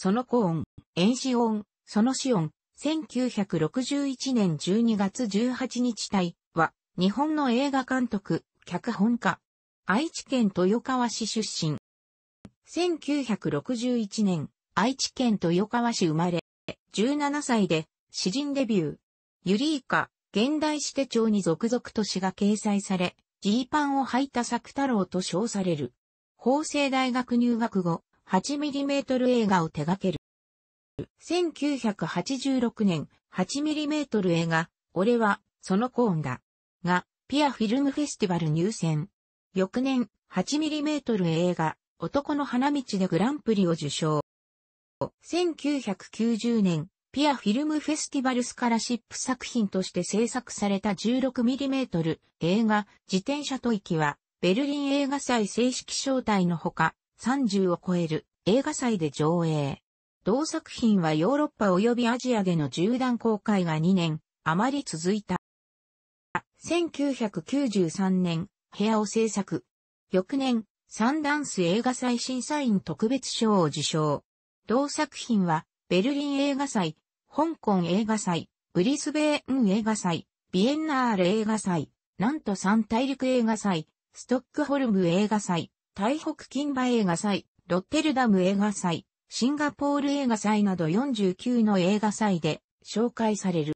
その子音、遠子音、その子音、1961年12月18日体は、日本の映画監督、脚本家。愛知県豊川市出身。1961年、愛知県豊川市生まれ、17歳で、詩人デビュー。ユリーカ、現代史手帳に続々と詩が掲載され、ジーパンを履いた作太郎と称される。法政大学入学後、8mm 映画を手掛ける。1986年、8mm 映画、俺は、そのコーンだ。が、ピアフィルムフェスティバル入選。翌年、8mm 映画、男の花道でグランプリを受賞。1990年、ピアフィルムフェスティバルスカラシップ作品として制作された 16mm 映画、自転車と行きは、ベルリン映画祭正式招待のほか、30を超える映画祭で上映。同作品はヨーロッパ及びアジアでの縦断公開が2年あまり続いた。1993年、部屋を制作。翌年、サンダンス映画祭審査員特別賞を受賞。同作品は、ベルリン映画祭、香港映画祭、ブリスベーン映画祭、ビエンナール映画祭、なんと三大陸映画祭、ストックホルム映画祭、台北金馬映画祭、ロッテルダム映画祭、シンガポール映画祭など49の映画祭で紹介される。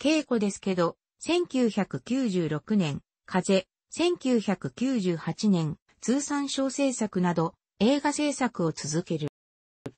稽古ですけど、1996年、風、1998年、通産小制作など映画制作を続ける。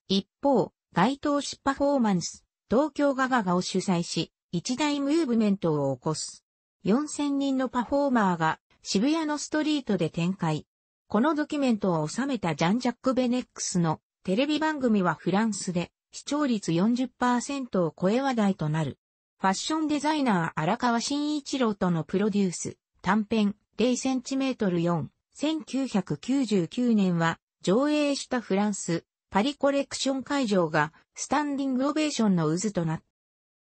一方、街頭誌パフォーマンス、東京ガガガを主催し、一大ムーブメントを起こす。4000人のパフォーマーが渋谷のストリートで展開、このドキュメントを収めたジャン・ジャック・ベネックスのテレビ番組はフランスで視聴率40%を超え話題となる。ファッションデザイナー荒川慎一郎とのプロデュース短編0トル4 1999年は上映したフランスパリコレクション会場がスタンディングオベーションの渦となっ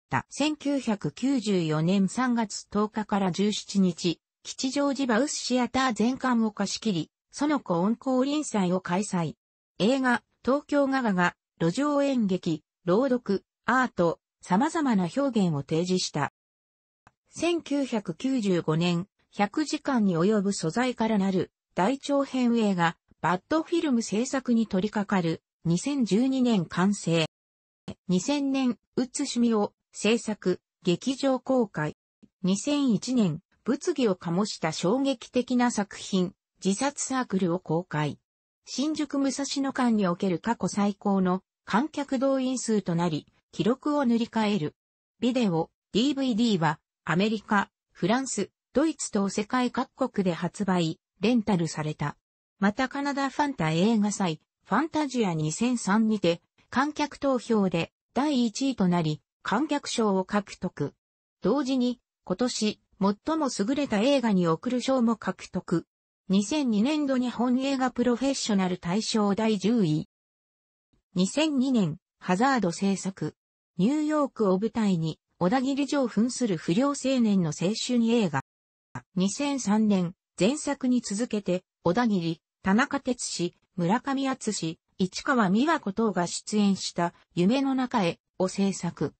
た。1994年3月10日から17日、吉祥寺バウスシアター全館を貸し切り、園子音光臨祭を開催。映画、東京ガガが、路上演劇、朗読、アート、様々な表現を提示した。1995年、100時間に及ぶ素材からなる、大長編映画、バッドフィルム制作に取り掛かる、2012年完成。2000年、うつしみを、制作、劇場公開。2001年、物議を醸した衝撃的な作品、自殺サークルを公開。新宿武蔵野間における過去最高の観客動員数となり、記録を塗り替える。ビデオ、DVD はアメリカ、フランス、ドイツ等世界各国で発売、レンタルされた。またカナダファンタ映画祭、ファンタジア2003にて、観客投票で第1位となり、観客賞を獲得。同時に、今年、最も優れた映画に贈る賞も獲得。2002年度日本映画プロフェッショナル大賞第10位。2002年、ハザード制作。ニューヨークを舞台に、小田切城扮する不良青年の青春映画。2003年、前作に続けて、小田切、田中哲司、村上敦司、市川美和子等が出演した夢の中へを制作。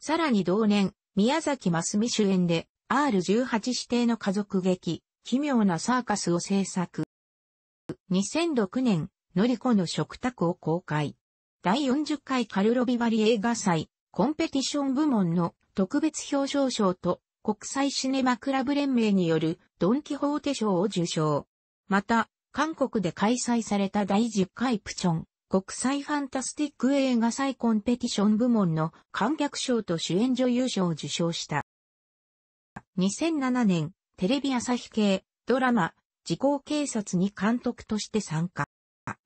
さらに同年、宮崎真澄主演で R18 指定の家族劇、奇妙なサーカスを制作。2006年、のりこの食卓を公開。第40回カルロビバリ映画祭、コンペティション部門の特別表彰賞と国際シネマクラブ連盟によるドンキホーテ賞を受賞。また、韓国で開催された第10回プチョン国際ファンタスティック映画祭コンペティション部門の観客賞と主演女優賞を受賞した。2007年、テレビ朝日系、ドラマ、時効警察に監督として参加。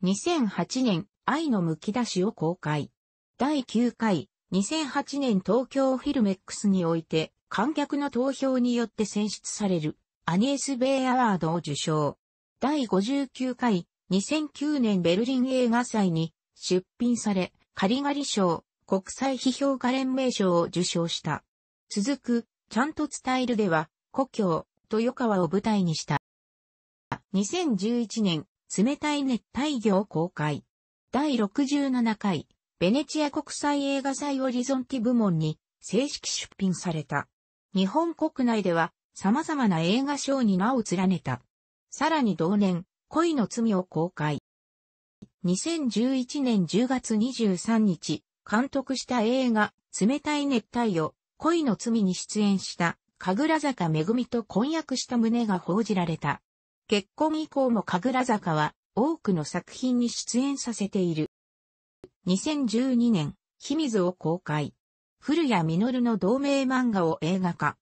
2008年、愛のむき出しを公開。第9回、2008年東京フィルメックスにおいて、観客の投票によって選出される、アニエス・ベイ・アワードを受賞。第59回、2009年ベルリン映画祭に出品され、カリガリ賞、国際批評家連盟賞を受賞した。続く、ちゃんと伝えるでは、故郷、豊川を舞台にした。2011年、冷たい熱帯魚を公開。第67回、ベネチア国際映画祭オリゾンティ部門に正式出品された。日本国内では様々な映画賞に名を連ねた。さらに同年、恋の罪を公開。2011年10月23日、監督した映画、冷たい熱帯魚、恋の罪に出演した神楽坂めぐみと婚約した旨が報じられた。結婚以降も神楽坂は多くの作品に出演させている。2012年、秘密を公開。古谷実の同名漫画を映画化。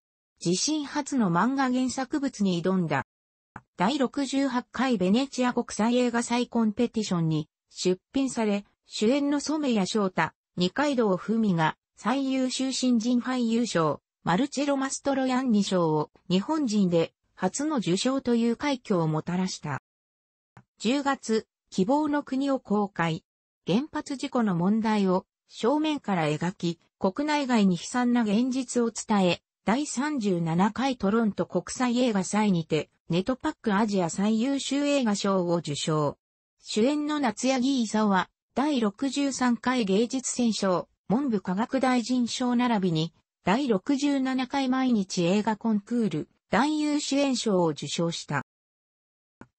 自身初の漫画原作物に挑んだ。第68回ベネチア国際映画祭コンペティションに出品され、主演の染谷翔太、二階堂ふみが最優秀新人俳優賞、マルチェロ・マストロヤンニ賞を日本人で初の受賞という快挙をもたらした。10月、希望の国を公開。原発事故の問題を正面から描き、国内外に悲惨な現実を伝え、第37回トロント国際映画祭にて、ネトパックアジア最優秀映画賞を受賞。主演の夏柳勲は、第63回芸術選賞、文部科学大臣賞並びに、第67回毎日映画コンクール、男優主演賞を受賞した。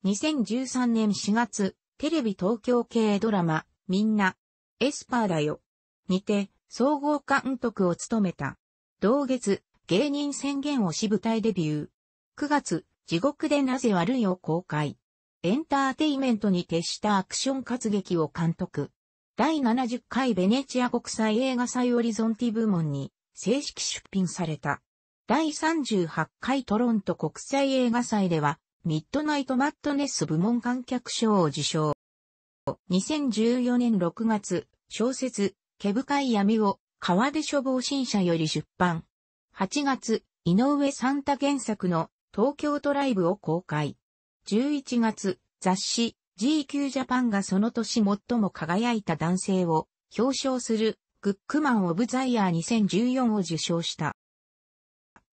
2013年4月、テレビ東京系ドラマ、みんな、エスパーだよ。にて、総合監督を務めた。同月、芸人宣言をし舞台デビュー。9月、地獄でなぜ悪いを公開。エンターテイメントに徹したアクション活劇を監督。第70回ベネチア国際映画祭オリゾンティ部門に正式出品された。第38回トロント国際映画祭では、ミッドナイトマットネス部門観客賞を受賞。2014年6月、小説、毛深い闇を川出処方新社より出版。8月、井上サンタ原作の東京ドライブを公開。11月、雑誌 GQ ジャパンがその年最も輝いた男性を表彰するブックマン・オブ・ザ・イヤー2014を受賞した。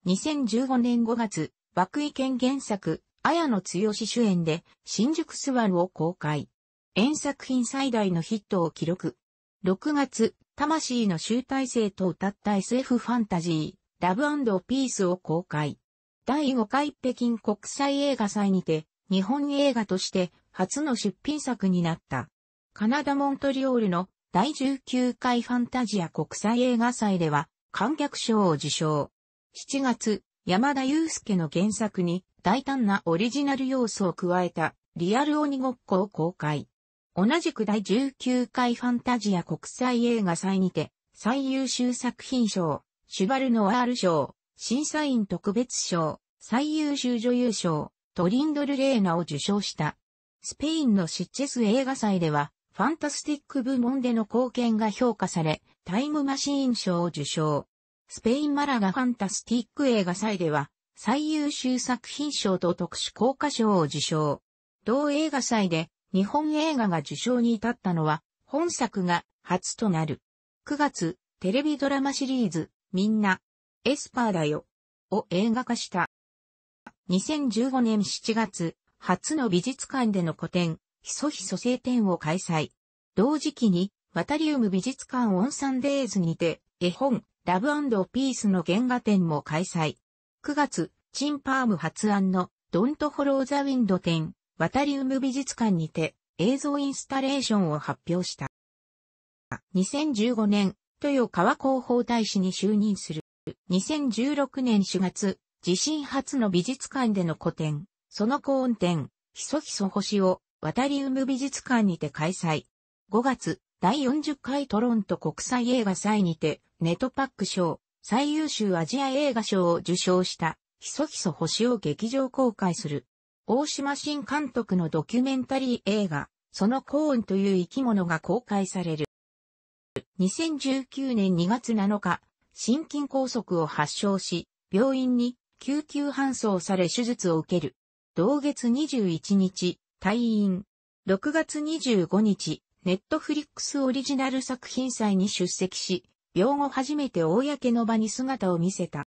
2015年5月、爆意見原作、綾野剛主演で、新宿スワルを公開。演作品最大のヒットを記録。6月、魂の集大成と歌った SF ファンタジー、ラブピースを公開。第5回北京国際映画祭にて、日本映画として初の出品作になった。カナダ・モントリオールの第19回ファンタジア国際映画祭では、観客賞を受賞。7月、山田祐介の原作に大胆なオリジナル要素を加えたリアル鬼ごっこを公開。同じく第19回ファンタジア国際映画祭にて最優秀作品賞、シュバルノワール賞、審査員特別賞、最優秀女優賞、トリンドル・レーナを受賞した。スペインのシッチェス映画祭では、ファンタスティック部門での貢献が評価され、タイムマシーン賞を受賞。スペインマラガファンタスティック映画祭では、最優秀作品賞と特殊効果賞を受賞。同映画祭で日本映画が受賞に至ったのは、本作が初となる。9月、テレビドラマシリーズ、みんな、エスパーだよ、を映画化した。2015年7月、初の美術館での個展、ひそひそ晴天を開催。同時期に、ワタリウム美術館オンサンデーズにて、絵本、ラブピースの原画展も開催。9月、チンパーム発案の、ドントフォローザウィンド展、ワタリウム美術館にて、映像インスタレーションを発表した。2015年、豊川広報大使に就任する。2016年4月、地震初の美術館での個展、そのコ音展、ひそひそ星をワタリウム美術館にて開催。5月、第40回トロント国際映画祭にて、ネトパック賞、最優秀アジア映画賞を受賞した、ひそひそ星を劇場公開する。大島新監督のドキュメンタリー映画、そのコーンという生き物が公開される。2019年2月7日、心筋梗塞を発症し、病院に救急搬送され手術を受ける。同月21日、退院。6月25日、ネットフリックスオリジナル作品祭に出席し、病後初めて公の場に姿を見せた。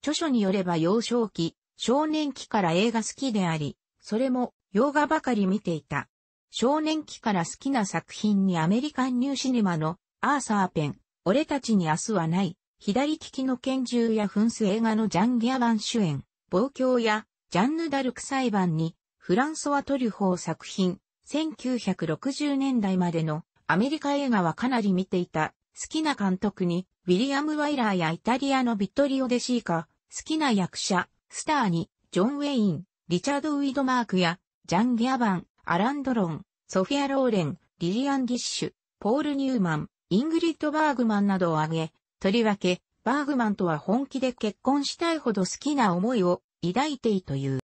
著書によれば幼少期、少年期から映画好きであり、それも洋画ばかり見ていた。少年期から好きな作品にアメリカンニューシネマのアーサーペン、俺たちに明日はない、左利きの拳銃や噴水映画のジャン・ギャバン主演、望郷やジャンヌ・ダルク裁判にフランソワ・トリュフォー作品、1960年代までのアメリカ映画はかなり見ていた、好きな監督に、ウィリアム・ワイラーやイタリアのビットリオ・デシーカ、好きな役者、スターに、ジョン・ウェイン、リチャード・ウィドマークや、ジャン・ギャバン、アランドロン、ソフィア・ローレン、リリアン・ディッシュ、ポール・ニューマン、イングリッド・バーグマンなどを挙げ、とりわけ、バーグマンとは本気で結婚したいほど好きな思いを抱いていという。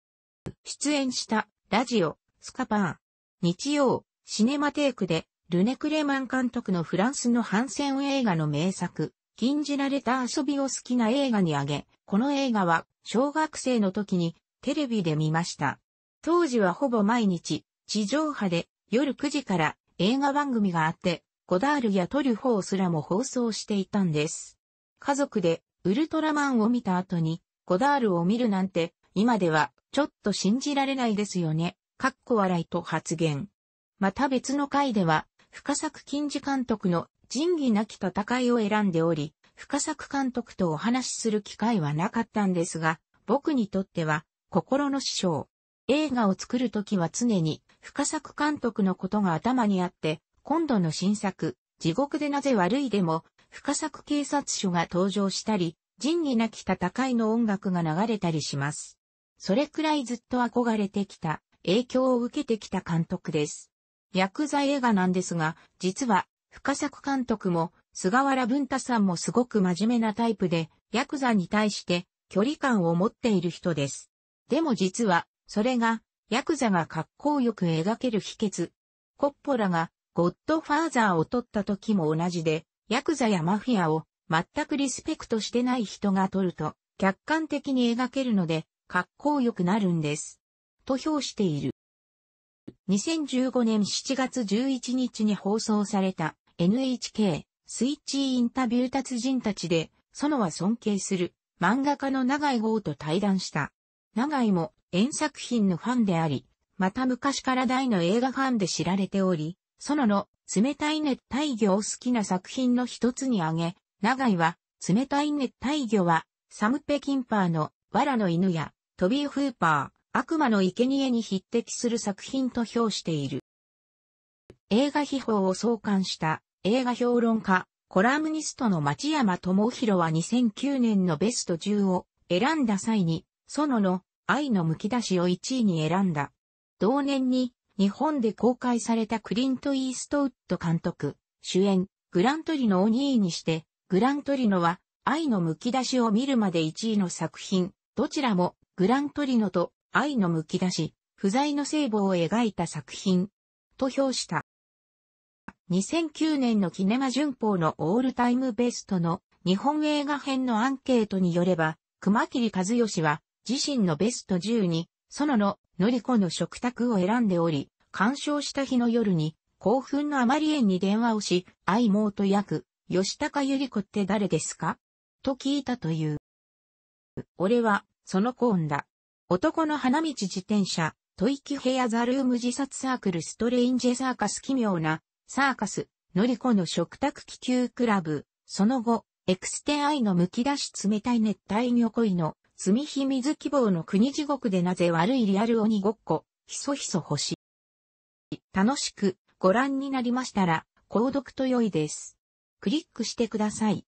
出演したラジオ、スカパー。日曜、シネマテイクで、ルネ・クレマン監督のフランスの反戦映画の名作、禁じられた遊びを好きな映画にあげ、この映画は、小学生の時に、テレビで見ました。当時はほぼ毎日、地上波で、夜9時から映画番組があって、ゴダールやトリュフォーすらも放送していたんです。家族で、ウルトラマンを見た後に、ゴダールを見るなんて、今ではちょっと信じられないですよね、かっこ笑いと発言。また別の回では、深作金次監督の仁義なき戦いを選んでおり、深作監督とお話しする機会はなかったんですが、僕にとっては心の師匠。映画を作るときは常に深作監督のことが頭にあって、今度の新作、地獄でなぜ悪いでも、深作警察署が登場したり、仁義なき戦いの音楽が流れたりします。それくらいずっと憧れてきた、影響を受けてきた監督です。ヤクザ映画なんですが、実は、深作監督も、菅原文太さんもすごく真面目なタイプで、ヤクザに対して距離感を持っている人です。でも実は、それが、ヤクザが格好よく描ける秘訣。コッポラが、ゴッドファーザーを撮った時も同じで、ヤクザやマフィアを、全くリスペクトしてない人が撮ると、客観的に描けるので、格好良くなるんです。と評している。2015年7月11日に放送された NHK スイッチインタビュー達人たちで、園は尊敬する漫画家の長井豪と対談した。長井も演作品のファンであり、また昔から大の映画ファンで知られており、園の冷たい熱帯魚を好きな作品の一つに挙げ、長井は冷たい熱帯魚はサムペキンパーの藁の犬やトビー・フーパー、悪魔の生贄に匹敵する作品と評している。映画秘宝を創刊した映画評論家、コラムニストの町山智博は2009年のベスト10を選んだ際に、ノの愛のむき出しを1位に選んだ。同年に日本で公開されたクリント・イーストウッド監督、主演、グラントリノを2位にして、グラントリノは愛のむき出しを見るまで1位の作品、どちらもグラントリノと愛のむき出し、不在の聖母を描いた作品、と評した。2009年のキネマ旬報のオールタイムベストの日本映画編のアンケートによれば、熊切和義は自身のベスト10に、園ののりこの食卓を選んでおり、鑑賞した日の夜に、興奮のあまり縁に電話をし、愛妹役、吉高由里子って誰ですかと聞いたという。俺は、そのコーンだ。男の花道自転車、トイキヘアザルーム自殺サークルストレインジェサーカス奇妙な、サーカス、のりこの食卓気球クラブ、その後、エクステアイのむき出し冷たい熱帯魚恋の、積み水希望の国地獄でなぜ悪いリアル鬼ごっこ、ひそひそ星。楽しくご覧になりましたら、購読と良いです。クリックしてください。